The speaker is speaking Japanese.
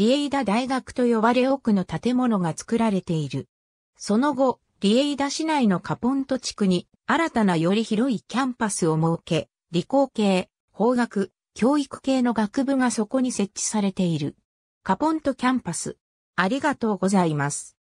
リエイダ大学と呼ばれ多くの建物が作られている。その後、リエイダ市内のカポント地区に新たなより広いキャンパスを設け、理工系、法学、教育系の学部がそこに設置されている。カポントキャンパス。ありがとうございます。